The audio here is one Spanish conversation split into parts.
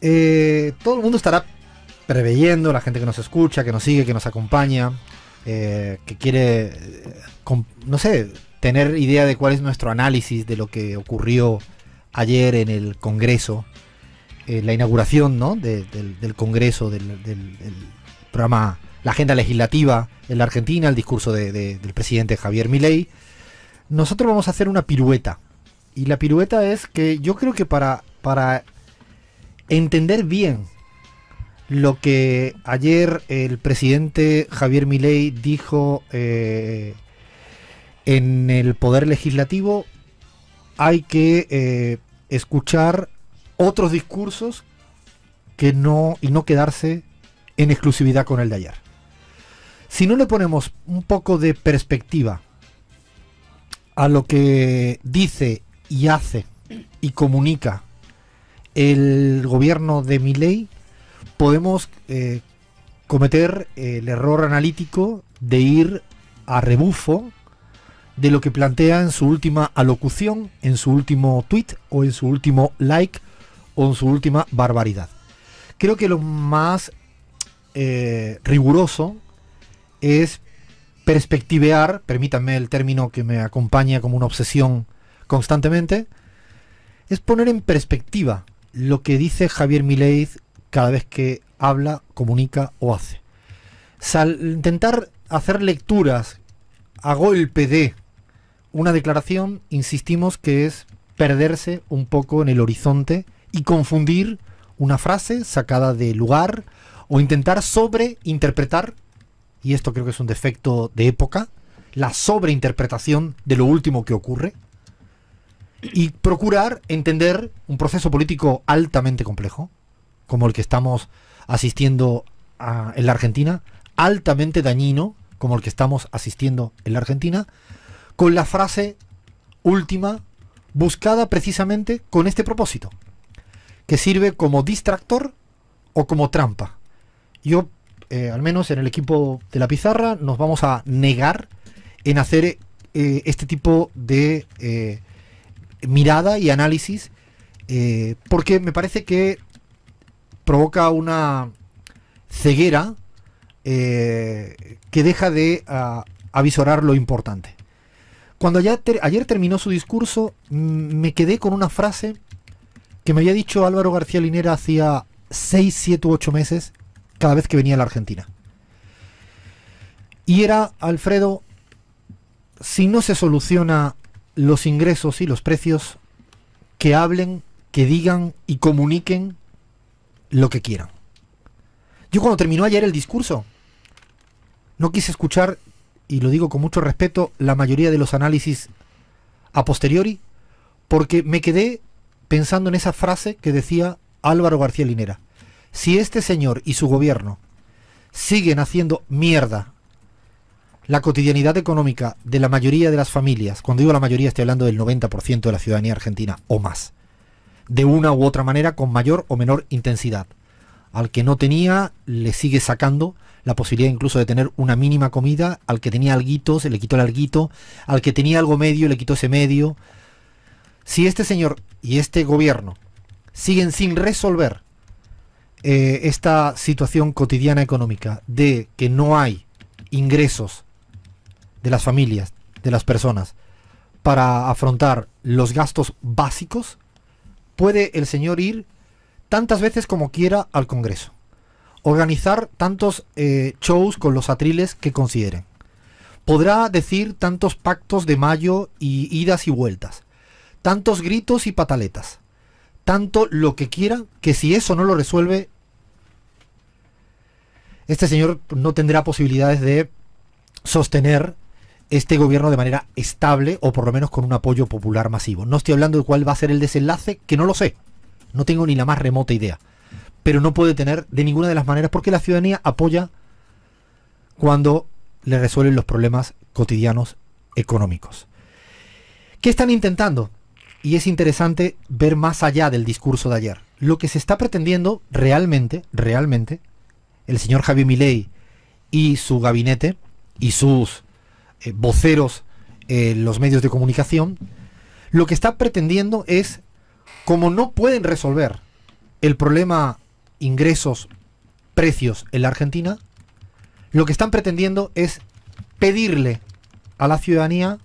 Eh, todo el mundo estará preveyendo, la gente que nos escucha, que nos sigue, que nos acompaña, eh, que quiere, eh, no sé, tener idea de cuál es nuestro análisis de lo que ocurrió ayer en el Congreso, eh, la inauguración ¿no? del, Congreso, del, programa, la agenda legislativa en la Argentina, el discurso del presidente Javier Milei. Nosotros vamos a hacer una pirueta. Y la pirueta es que yo creo que para, para entender bien lo que ayer el presidente Javier Milei dijo eh, en el Poder Legislativo, hay que eh, escuchar otros discursos que no y no quedarse en exclusividad con el de ayer. Si no le ponemos un poco de perspectiva a lo que dice y hace y comunica el gobierno de Milei podemos eh, cometer el error analítico de ir a rebufo de lo que plantea en su última alocución, en su último tweet o en su último like o en su última barbaridad. Creo que lo más eh, riguroso es perspectivear, permítanme el término que me acompaña como una obsesión constantemente, es poner en perspectiva lo que dice Javier Milei cada vez que habla, comunica o hace. al intentar hacer lecturas a golpe de una declaración, insistimos que es perderse un poco en el horizonte y confundir una frase sacada de lugar o intentar sobreinterpretar, y esto creo que es un defecto de época, la sobreinterpretación de lo último que ocurre, y procurar entender un proceso político altamente complejo, como el que estamos asistiendo en la Argentina, altamente dañino, como el que estamos asistiendo en la Argentina, con la frase última buscada precisamente con este propósito, que sirve como distractor o como trampa. Yo, eh, al menos en el equipo de la pizarra, nos vamos a negar en hacer eh, este tipo de eh, mirada y análisis, eh, porque me parece que provoca una ceguera eh, que deja de ah, avisorar lo importante. Cuando ayer, ayer terminó su discurso, mm, me quedé con una frase que me había dicho Álvaro García Linera hacía 6, 7 u 8 meses cada vez que venía a la Argentina. Y era, Alfredo, si no se soluciona los ingresos y los precios que hablen, que digan y comuniquen lo que quieran. Yo cuando terminó ayer el discurso, no quise escuchar, y lo digo con mucho respeto, la mayoría de los análisis a posteriori, porque me quedé pensando en esa frase que decía Álvaro García Linera. Si este señor y su gobierno siguen haciendo mierda la cotidianidad económica de la mayoría de las familias, cuando digo la mayoría estoy hablando del 90% de la ciudadanía argentina o más, de una u otra manera con mayor o menor intensidad. Al que no tenía le sigue sacando la posibilidad incluso de tener una mínima comida, al que tenía alguito se le quitó el alguito, al que tenía algo medio le quitó ese medio. Si este señor y este gobierno siguen sin resolver eh, esta situación cotidiana económica de que no hay ingresos de las familias, de las personas, para afrontar los gastos básicos, puede el señor ir tantas veces como quiera al Congreso, organizar tantos eh, shows con los atriles que consideren, podrá decir tantos pactos de mayo y idas y vueltas, tantos gritos y pataletas, tanto lo que quiera que si eso no lo resuelve, este señor no tendrá posibilidades de sostener este gobierno de manera estable o por lo menos con un apoyo popular masivo. No estoy hablando de cuál va a ser el desenlace, que no lo sé. No tengo ni la más remota idea. Pero no puede tener de ninguna de las maneras porque la ciudadanía apoya cuando le resuelven los problemas cotidianos económicos. ¿Qué están intentando? Y es interesante ver más allá del discurso de ayer. Lo que se está pretendiendo realmente, realmente, el señor Javier Milei y su gabinete y sus eh, voceros en los medios de comunicación, lo que están pretendiendo es, como no pueden resolver el problema ingresos, precios en la Argentina, lo que están pretendiendo es pedirle a la ciudadanía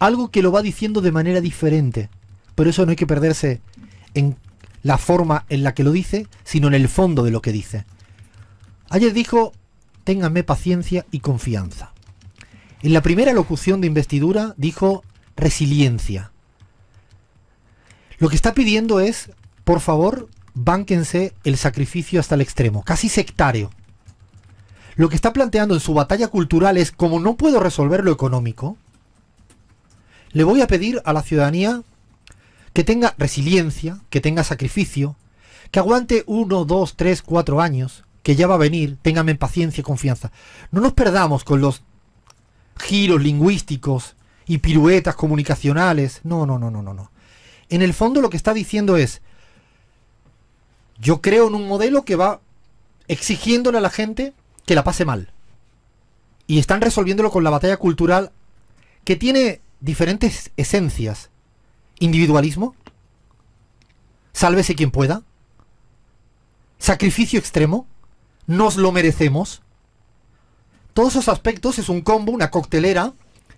algo que lo va diciendo de manera diferente. Por eso no hay que perderse en la forma en la que lo dice, sino en el fondo de lo que dice. Ayer dijo, ténganme paciencia y confianza. En la primera locución de investidura dijo resiliencia. Lo que está pidiendo es, por favor, bánquense el sacrificio hasta el extremo, casi sectario. Lo que está planteando en su batalla cultural es, como no puedo resolver lo económico, le voy a pedir a la ciudadanía que tenga resiliencia, que tenga sacrificio, que aguante uno, dos, tres, cuatro años, que ya va a venir, ténganme paciencia y confianza. No nos perdamos con los giros lingüísticos y piruetas comunicacionales. No, no, no, no, no, no. En el fondo lo que está diciendo es, yo creo en un modelo que va exigiéndole a la gente que la pase mal. Y están resolviéndolo con la batalla cultural que tiene diferentes esencias. Individualismo, sálvese quien pueda, sacrificio extremo, nos lo merecemos, todos esos aspectos es un combo, una coctelera,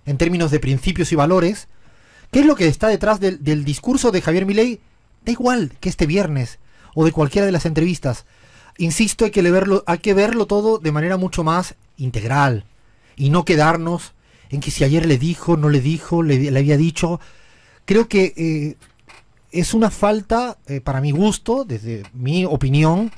en términos de principios y valores. ¿Qué es lo que está detrás del, discurso de Javier Milei? Da igual que este viernes o de cualquiera de las entrevistas. Insisto, hay que, verlo, hay que verlo todo de manera mucho más integral y no quedarnos en que si ayer le dijo, no le dijo, le, había dicho. Creo que eh, es una falta, eh, para mi gusto, desde mi opinión,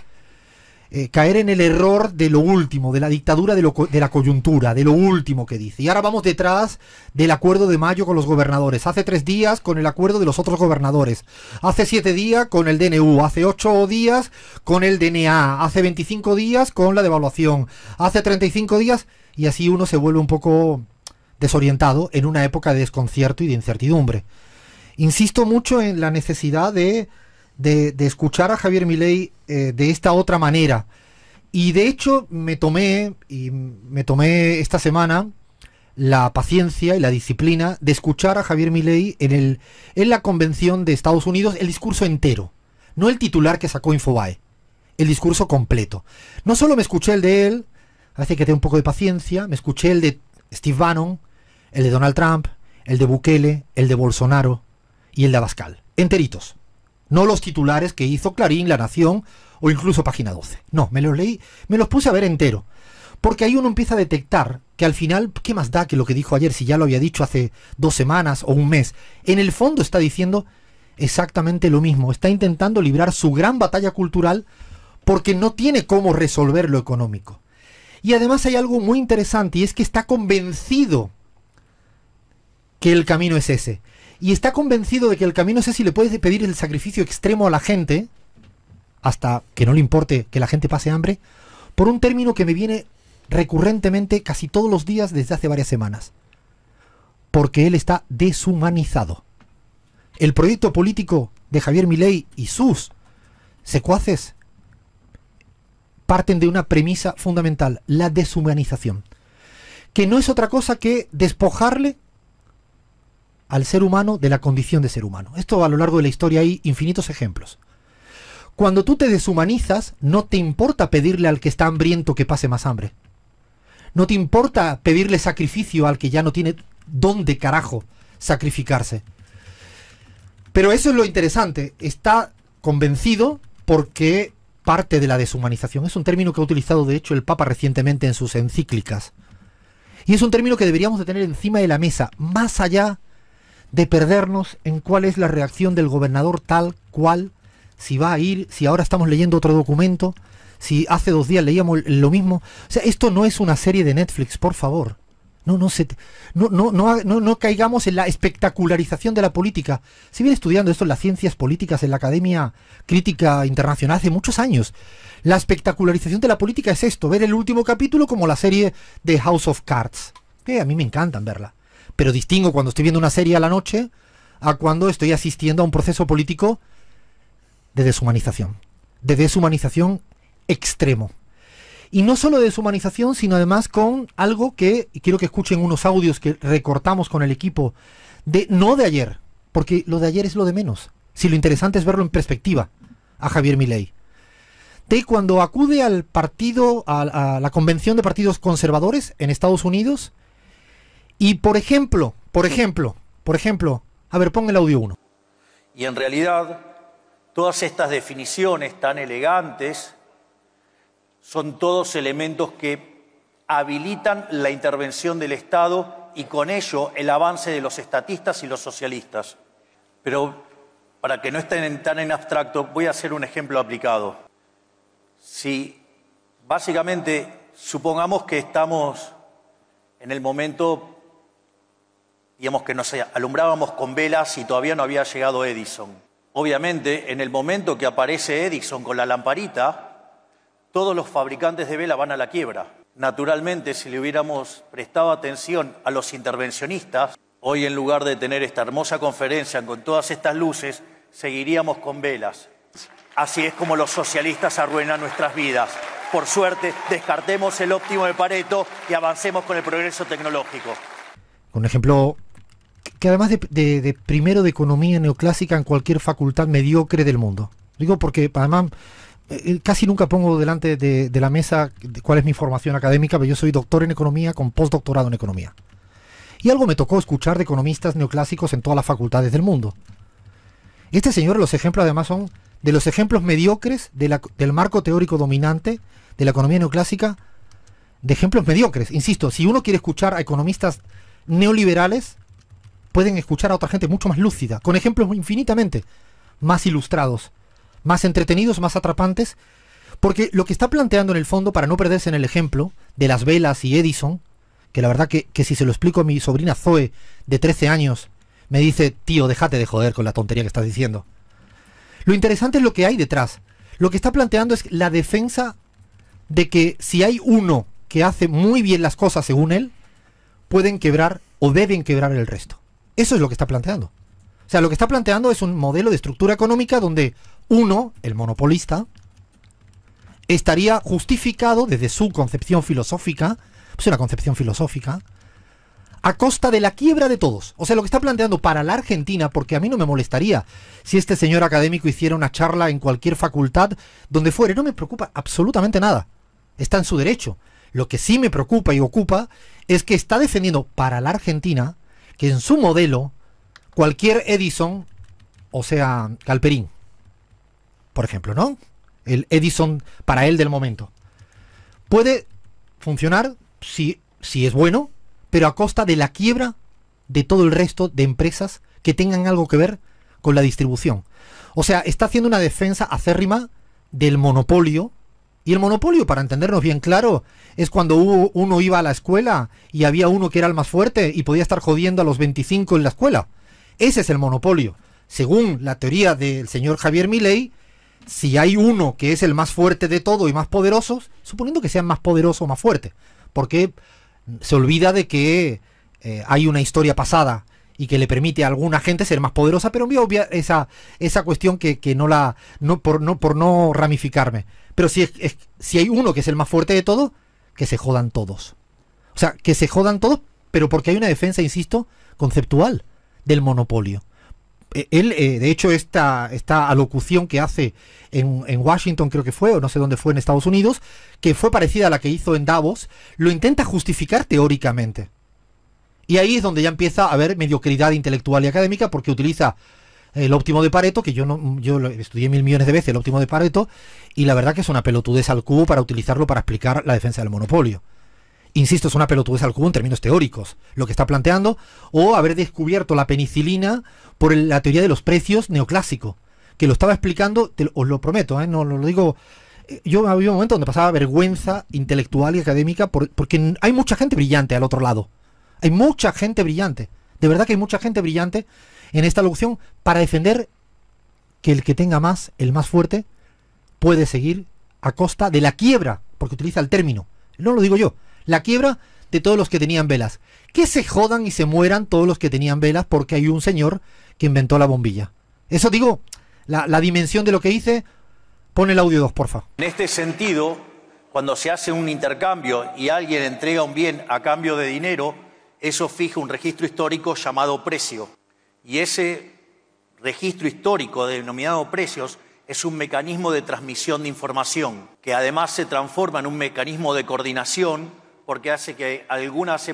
eh, caer en el error de lo último, de la dictadura de, de la coyuntura, de lo último que dice. Y ahora vamos detrás del acuerdo de mayo con los gobernadores. Hace tres días con el acuerdo de los otros gobernadores. Hace siete días con el DNU. Hace ocho días con el DNA. Hace 25 días con la devaluación. Hace 35 días y así uno se vuelve un poco desorientado en una época de desconcierto y de incertidumbre. Insisto mucho en la necesidad de de, escuchar a Javier Milei eh, de esta otra manera. Y de hecho me tomé, y me tomé esta semana la paciencia y la disciplina de escuchar a Javier Milei en, el, en la convención de Estados Unidos el discurso entero, no el titular que sacó Infobae, el discurso completo. No solo me escuché el de él, hace que tenga un poco de paciencia, me escuché el de Steve Bannon, el de Donald Trump, el de Bukele, el de Bolsonaro y el de Abascal, enteritos. No los titulares que hizo Clarín, La Nación o incluso Página 12. No, me los leí, me los puse a ver entero. Porque ahí uno empieza a detectar que al final, ¿qué más da que lo que dijo ayer si ya lo había dicho hace dos semanas o un mes? En el fondo está diciendo exactamente lo mismo. Está intentando librar su gran batalla cultural porque no tiene cómo resolver lo económico. Y además hay algo muy interesante y es que está convencido que el camino es ese y está convencido de que el camino es ese y le puede pedir el sacrificio extremo a la gente, hasta que no le importe que la gente pase hambre, por un término que me viene recurrentemente casi todos los días desde hace varias semanas. Porque él está deshumanizado. El proyecto político de Javier Milei y sus secuaces parten de una premisa fundamental, la deshumanización, que no es otra cosa que despojarle al ser humano de la condición de ser humano. Esto a lo largo de la historia hay infinitos ejemplos. Cuando tú te deshumanizas, no te importa pedirle al que está hambriento que pase más hambre. No te importa pedirle sacrificio al que ya no tiene dónde carajo sacrificarse. Pero eso es lo interesante. Está convencido porque parte de la deshumanización. Es un término que ha utilizado de hecho el Papa recientemente en sus encíclicas. Y es un término que deberíamos de tener encima de la mesa, más allá de perdernos en cuál es la reacción del gobernador tal cual, si va a ir, si ahora estamos leyendo otro documento, si hace dos días leíamos lo mismo. O sea, esto no es una serie de Netflix, por favor. No, no, se, no, no, no, caigamos en la espectacularización de la política. si viene estudiando esto en las ciencias políticas, en la Academia Crítica Internacional hace muchos años. La espectacularización de la política es esto, ver el último capítulo como la serie de House of Cards, que a mí me encantan verla pero distingo cuando estoy viendo una serie a la noche a cuando estoy asistiendo a un proceso político de deshumanización, de deshumanización extremo. Y no solo de deshumanización, sino además con algo que, quiero que escuchen unos audios que recortamos con el equipo, de no de ayer, porque lo de ayer es lo de menos, si lo interesante es verlo en perspectiva a Javier Milei. De cuando acude al partido, a la convención de partidos conservadores en Estados Unidos, y por ejemplo, por ejemplo, por ejemplo, a ver, pon el audio 1. Y en realidad, todas estas definiciones tan elegantes son todos elementos que habilitan la intervención del Estado y con ello el avance de los estatistas y los socialistas. Pero para que no estén tan en abstracto, voy a hacer un ejemplo aplicado. Si básicamente supongamos que estamos en el momento digamos que nos alumbrábamos con velas y todavía no había llegado Edison. Obviamente, en el momento que aparece Edison con la lamparita, todos los fabricantes de vela van a la quiebra. Naturalmente, si le hubiéramos prestado atención a los intervencionistas, hoy en lugar de tener esta hermosa conferencia con todas estas luces, seguiríamos con velas. Así es como los socialistas arruinan nuestras vidas. Por suerte, descartemos el óptimo de Pareto y avancemos con el progreso tecnológico. Un ejemplo además de, primero de economía neoclásica en cualquier facultad mediocre del mundo. Digo porque además eh, eh, casi nunca pongo delante de, la mesa cuál es mi formación académica, pero yo soy doctor en economía con postdoctorado en economía. Y algo me tocó escuchar de economistas neoclásicos en todas las facultades del mundo. Este señor, los ejemplos además son de los ejemplos mediocres del marco teórico dominante de la economía neoclásica, de ejemplos mediocres. Insisto, si uno quiere escuchar a economistas neoliberales, pueden escuchar a otra gente mucho más lúcida, con ejemplos infinitamente más ilustrados, más entretenidos, más atrapantes, porque lo que está planteando en el fondo, para no perderse en el ejemplo de las velas y Edison, que la verdad que, si se lo explico a mi sobrina Zoe de 13 años, me dice, tío, déjate de joder con la tontería que estás diciendo. Lo interesante es lo que hay detrás. Lo que está planteando es la defensa de que si hay uno que hace muy bien las cosas según él, pueden quebrar o deben quebrar el resto. Eso es lo que está planteando. O sea, lo que está planteando es un modelo de estructura económica donde uno, el monopolista, estaría justificado desde su concepción filosófica, pues una concepción filosófica, a costa de la quiebra de todos. O sea, lo que está planteando para la Argentina, porque a mí no me molestaría si este señor académico hiciera una charla en cualquier facultad donde fuere, no me preocupa absolutamente nada. Está en su derecho. Lo que sí me preocupa y ocupa es que está defendiendo para la Argentina que en su modelo cualquier Edison, o sea, Calperín, por ejemplo, ¿no? El Edison para él del momento, puede funcionar si, si es bueno, pero a costa de la quiebra de todo el resto de empresas que tengan algo que ver con la distribución. O sea, está haciendo una defensa acérrima del monopolio y el monopolio, para entendernos bien claro, es cuando uno iba a la escuela y había uno que era el más fuerte y podía estar jodiendo a los 25 en la escuela. Ese es el monopolio. Según la teoría del señor Javier Milei, si hay uno que es el más fuerte de todo y más poderoso, suponiendo que sea más poderoso o más fuerte, porque se olvida de que eh, hay una historia pasada y que le permite a alguna gente ser más poderosa, pero voy obvia esa, esa cuestión que, no la. No, por, no, por no ramificarme. Pero si, si hay uno que es el más fuerte de todos, que se jodan todos. O sea, que se jodan todos, pero porque hay una defensa, insisto, conceptual del monopolio. E, él, eh, de hecho, esta, esta alocución que hace en, en, Washington, creo que fue, o no sé dónde fue, en Estados Unidos, que fue parecida a la que hizo en Davos, lo intenta justificar teóricamente. Y ahí es donde ya empieza a haber mediocridad intelectual y académica porque utiliza eh, el óptimo de Pareto, que yo no, yo lo estudié mil millones de veces el óptimo de Pareto, y la verdad que es una pelotudez al cubo para utilizarlo para explicar la defensa del monopolio. Insisto, es una pelotudez al cubo en términos teóricos, lo que está planteando, o haber descubierto la penicilina por la teoría de los precios neoclásico, que lo estaba explicando, os lo prometo, ¿eh? no lo, digo eh, yo había un momento donde pasaba vergüenza intelectual y académica porque hay mucha gente brillante al otro lado. Hay mucha gente brillante. De verdad que hay mucha gente brillante en esta locución para defender que el que tenga más, el más fuerte, puede seguir a costa de la quiebra, porque utiliza el término. No lo digo yo. La quiebra de todos los que tenían velas. Que se jodan y se mueran todos los que tenían velas porque hay un señor que inventó la bombilla. Eso digo, la, dimensión de lo que hice, Pone el audio 2, porfa. En este sentido, cuando se hace un intercambio y alguien entrega un bien a cambio de dinero, eso fija un registro histórico llamado precio. Y ese registro histórico denominado precios es un mecanismo de transmisión de información, que además se transforma en un mecanismo de coordinación porque hace que algunas,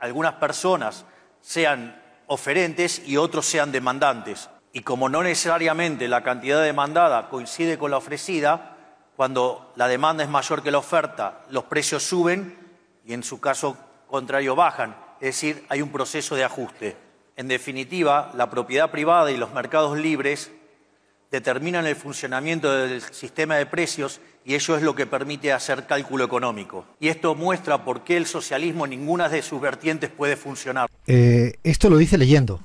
algunas personas sean oferentes y otros sean demandantes. Y como no necesariamente la cantidad demandada coincide con la ofrecida, cuando la demanda es mayor que la oferta, los precios suben y en su caso contrario bajan es decir, hay un proceso de ajuste. En definitiva, la propiedad privada y los mercados libres determinan el funcionamiento del sistema de precios y eso es lo que permite hacer cálculo económico. Y esto muestra por qué el socialismo, en ninguna de sus vertientes puede funcionar. Eh, esto lo dice leyendo.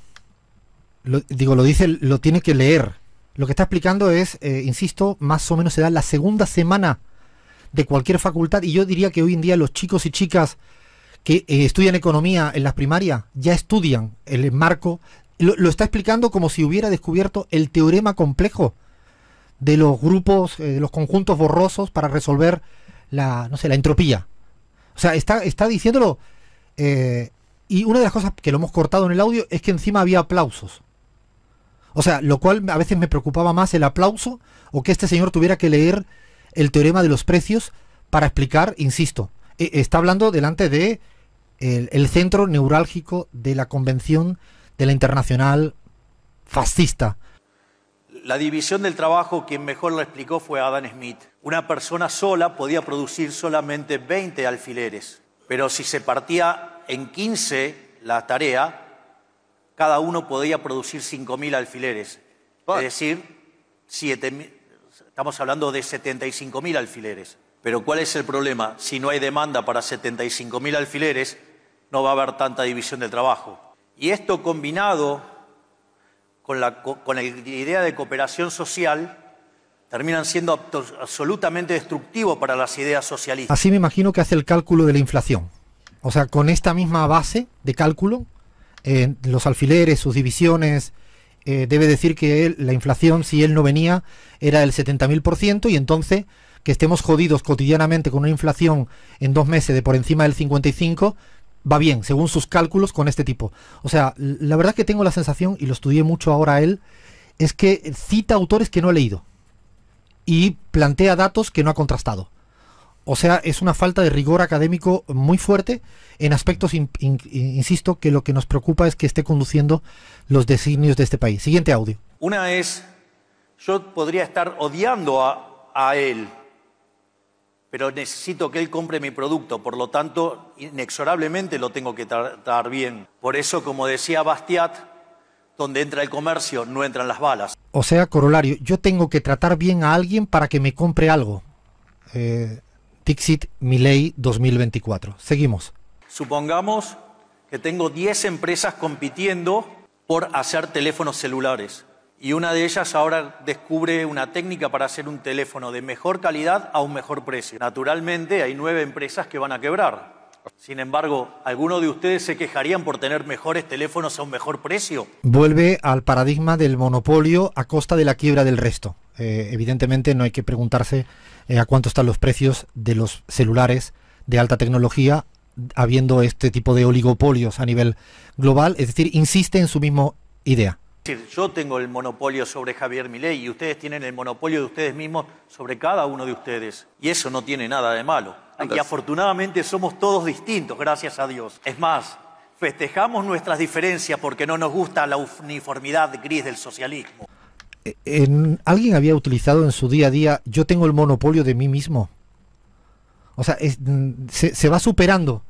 Lo, digo, lo dice, lo tiene que leer. Lo que está explicando es, eh, insisto, más o menos se da la segunda semana de cualquier facultad y yo diría que hoy en día los chicos y chicas que eh, estudian economía en las primarias ya estudian el marco, lo, está explicando como si hubiera descubierto el teorema complejo de los grupos, eh, de los conjuntos borrosos para resolver la, no sé, la entropía. O sea, está, está diciéndolo. Eh, y una de las cosas que lo hemos cortado en el audio es que encima había aplausos. O sea, lo cual a veces me preocupaba más el aplauso o que este señor tuviera que leer el teorema de los precios para explicar, insisto, eh, está hablando delante de el, centro neurálgico de la convención de la internacional fascista. La división del trabajo, quien mejor lo explicó fue Adam Smith. Una persona sola podía producir solamente 20 alfileres, pero si se partía en 15 la tarea, cada uno podía producir 5.000 alfileres. Es decir, estamos hablando de 75.000 alfileres. Pero ¿cuál es el problema? Si no hay demanda para 75.000 alfileres, no va a haber tanta división del trabajo. Y esto combinado con la, idea de cooperación social, terminan siendo absolutamente destructivos para las ideas socialistas. Así me imagino que hace el cálculo de la inflación. O sea, con esta misma base de cálculo, eh, los alfileres, sus divisiones, eh, debe decir que la inflación, si él no venía, era del 70.000% y entonces que estemos jodidos cotidianamente con una inflación en dos meses de por encima del 55, va bien, según sus cálculos, con este tipo. O sea, la verdad que tengo la sensación, y lo estudié mucho ahora él, es que cita autores que no he leído y plantea datos que no ha contrastado. O sea, es una falta de rigor académico muy fuerte en aspectos, insisto, que lo que nos preocupa es que esté conduciendo los designios de este país. Siguiente audio. Una es, yo podría estar odiando a, a él, pero necesito que él compre mi producto, por lo tanto, inexorablemente lo tengo que tratar bien. Por eso, como decía Bastiat, donde entra el comercio no entran las balas. O sea, corolario, yo tengo que tratar bien a alguien para que me compre algo. Eh, mi ley 2024. Seguimos. Supongamos que tengo 10 empresas compitiendo por hacer teléfonos celulares y una de ellas ahora descubre una técnica para hacer un teléfono de mejor calidad a un mejor precio. Naturalmente hay nueve empresas que van a quebrar. Sin embargo, ¿alguno de ustedes se quejarían por tener mejores teléfonos a un mejor precio? Vuelve al paradigma del monopolio a costa de la quiebra del resto. Eh, evidentemente no hay que preguntarse eh, a cuánto están los precios de los celulares de alta tecnología habiendo este tipo de oligopolios a nivel global. Es decir, insiste en su misma idea yo tengo el monopolio sobre Javier Milei y ustedes tienen el monopolio de ustedes mismos sobre cada uno de ustedes. Y eso no tiene nada de malo. y afortunadamente somos todos distintos, gracias a Dios. Es más, festejamos nuestras diferencias porque no nos gusta la uniformidad gris del socialismo. Eh, alguien había utilizado en su día a día, yo tengo el monopolio de mí mismo. O sea, mm, se, se va superando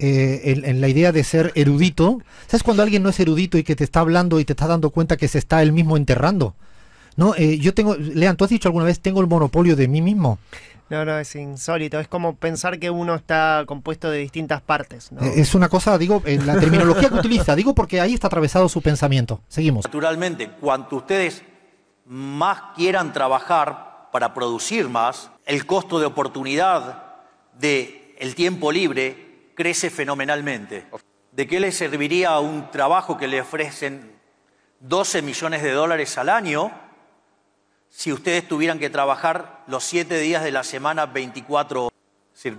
eh, en, la idea de ser erudito. ¿Sabes cuando alguien no es erudito y que te está hablando y te está dando cuenta que se está él mismo enterrando? No, eh, yo tengo, Lean, tú has dicho alguna vez, tengo el monopolio de mí mismo. No, no, es insólito. Es como pensar que uno está compuesto de distintas partes. Eh, es una cosa, digo, en la terminología que utiliza, digo porque ahí está atravesado su pensamiento. Seguimos. Naturalmente, cuanto ustedes más quieran trabajar para producir más, el costo de oportunidad de el tiempo libre crece fenomenalmente. ¿De qué le serviría a un trabajo que le ofrecen 12 millones de dólares al año si ustedes tuvieran que trabajar los 7 días de la semana 24 horas?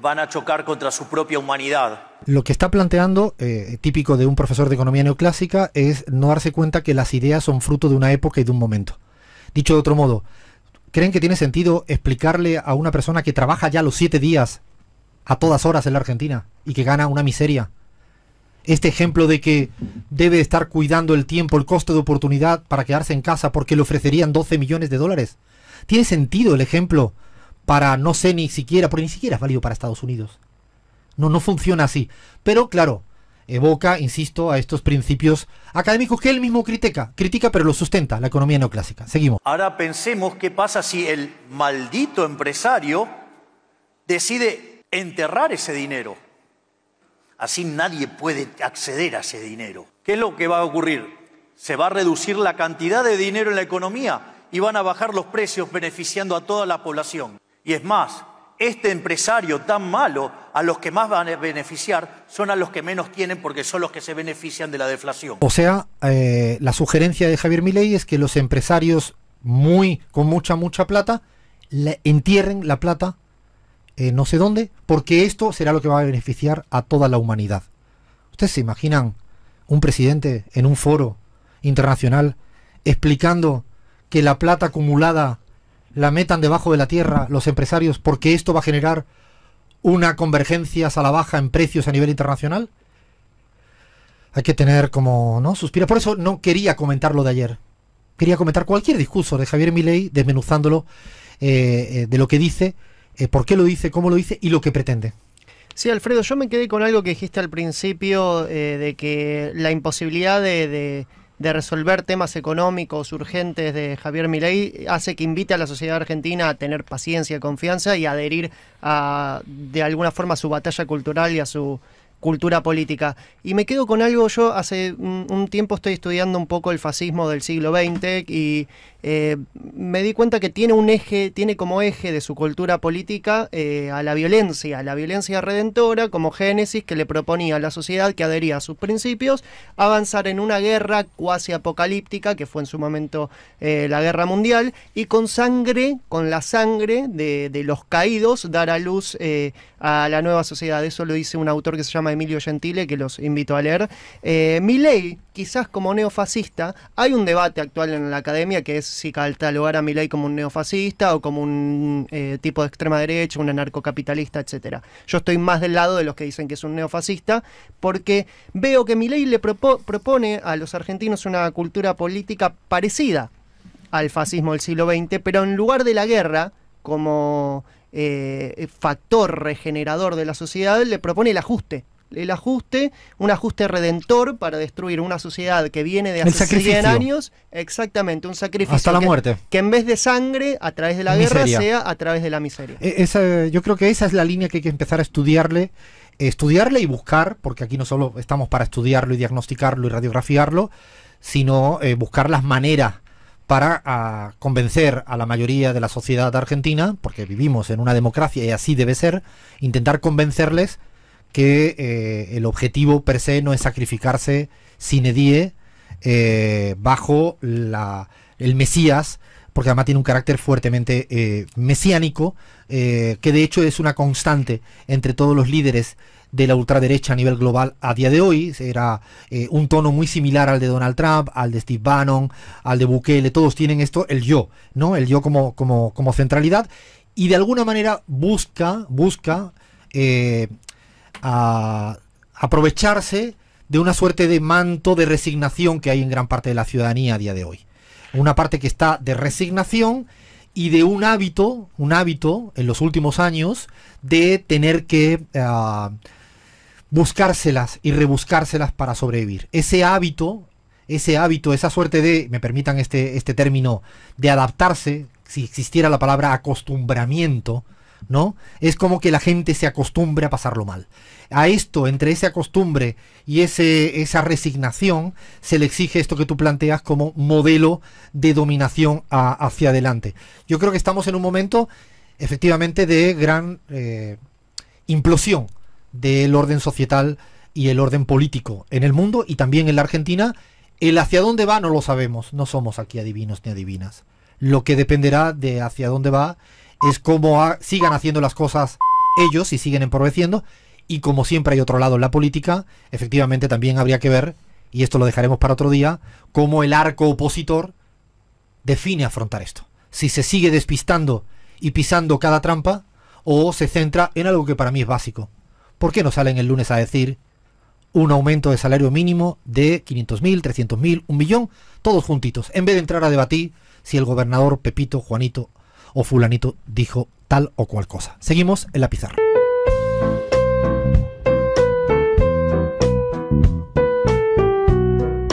van a chocar contra su propia humanidad. Lo que está planteando, eh, típico de un profesor de economía neoclásica, es no darse cuenta que las ideas son fruto de una época y de un momento. Dicho de otro modo, ¿creen que tiene sentido explicarle a una persona que trabaja ya los siete días a todas horas en la Argentina y que gana una miseria. Este ejemplo de que debe estar cuidando el tiempo, el costo de oportunidad para quedarse en casa porque le ofrecerían 12 millones de dólares. ¿Tiene sentido el ejemplo para, no sé ni siquiera, porque ni siquiera es válido para Estados Unidos? No, no funciona así. Pero claro, evoca, insisto, a estos principios académicos que él mismo critica, critica pero lo sustenta, la economía neoclásica. Seguimos. Ahora pensemos qué pasa si el maldito empresario decide enterrar ese dinero. Así nadie puede acceder a ese dinero. ¿Qué es lo que va a ocurrir? Se va a reducir la cantidad de dinero en la economía y van a bajar los precios beneficiando a toda la población. Y es más, este empresario tan malo, a los que más van a beneficiar son a los que menos tienen porque son los que se benefician de la deflación. O sea, eh, la sugerencia de Javier Milei es que los empresarios muy con mucha mucha plata entierren la plata eh, no sé dónde, porque esto será lo que va a beneficiar a toda la humanidad. ¿Ustedes se imaginan un presidente en un foro internacional explicando que la plata acumulada la metan debajo de la tierra los empresarios porque esto va a generar una convergencia a la baja en precios a nivel internacional? Hay que tener como, ¿no? Suspira. Por eso no quería comentarlo de ayer. Quería comentar cualquier discurso de Javier Milei, desmenuzándolo eh, eh, de lo que dice eh, por qué lo dice, cómo lo dice y lo que pretende. Sí, Alfredo, yo me quedé con algo que dijiste al principio eh, de que la imposibilidad de, resolver temas económicos urgentes de Javier Milei hace que invite a la sociedad argentina a tener paciencia, y confianza y adherir a, de alguna forma a su batalla cultural y a su cultura política. Y me quedo con algo, yo hace un tiempo estoy estudiando un poco el fascismo del siglo XX y eh, me di cuenta que tiene un eje, tiene como eje de su cultura política eh, a la violencia, a la violencia redentora como génesis que le proponía a la sociedad que adhería a sus principios avanzar en una guerra cuasi apocalíptica que fue en su momento eh, la guerra mundial y con sangre, con la sangre de los caídos dar a luz a la nueva sociedad. Eso lo dice un autor que se llama Emilio Gentile, que los invito a leer. Eh, ley, quizás como neofascista, hay un debate actual en la academia que es si catalogar a Milei como un neofascista o como un eh, tipo de extrema derecha, un anarcocapitalista, etcétera. Yo estoy más del lado de los que dicen que es un neofascista, porque veo que ley le propone a los argentinos una cultura política parecida al fascismo del siglo XX, pero en lugar de la guerra como eh, factor regenerador de la sociedad, le propone el ajuste el ajuste, un ajuste redentor para destruir una sociedad que viene de hace 100 años, exactamente, un sacrificio. Hasta la muerte. Que en vez de sangre, a través de la guerra, sea a través de la miseria. E-, esa, yo creo que esa es la línea que hay que empezar a estudiarle estudiarle y buscar, porque aquí no solo estamos para estudiarlo y diagnosticarlo y radiografiarlo, sino eh, buscar las maneras para ah, convencer a la mayoría de la sociedad argentina, porque vivimos en una democracia y así debe ser, intentar convencerles que eh, el objetivo per se no es sacrificarse sin die eh, bajo la, el Mesías, porque además tiene un carácter fuertemente eh, mesiánico, que de hecho es una constante entre todos los líderes de la ultraderecha a nivel global a día de hoy. Era un tono muy similar al de Donald Trump, al de Steve Bannon, al de Bukele. Todos tienen esto, el yo, ¿no? El yo como, como, centralidad. Y de alguna manera busca, busca a aprovecharse de una suerte de manto de resignación que hay en gran parte de la ciudadanía a día de hoy. Una parte que está de resignación y de un hábito, un hábito en los últimos años de tener que eh, buscárselas y rebuscárselas para sobrevivir. Ese hábito, ese hábito, esa suerte de, me permitan este, este término, de adaptarse, si existiera la palabra acostumbramiento, ¿no? Es como que la gente se acostumbre a pasarlo mal. A esto, entre esa costumbre y ese, esa resignación, se le exige esto que tú planteas como modelo de dominación hacia adelante. Yo creo que estamos en un momento, efectivamente, de gran eh, implosión del orden societal y el orden político en el mundo y también en la Argentina. El hacia dónde va no lo sabemos, no somos aquí adivinos ni adivinas. Lo que dependerá de hacia dónde va es cómo ah, sigan haciendo las cosas ellos y siguen empobreciendo. Y como siempre hay otro lado en la política, efectivamente también habría que ver, y esto lo dejaremos para otro día, cómo el arco opositor define afrontar esto. Si se sigue despistando y pisando cada trampa, o se centra en algo que para mí es básico. ¿Por qué no salen el lunes a decir un aumento de salario mínimo de 500.000, 300.000, un millón, todos juntitos, en vez de entrar a debatir si el gobernador Pepito, Juanito o fulanito dijo tal o cual cosa. Seguimos en la pizarra.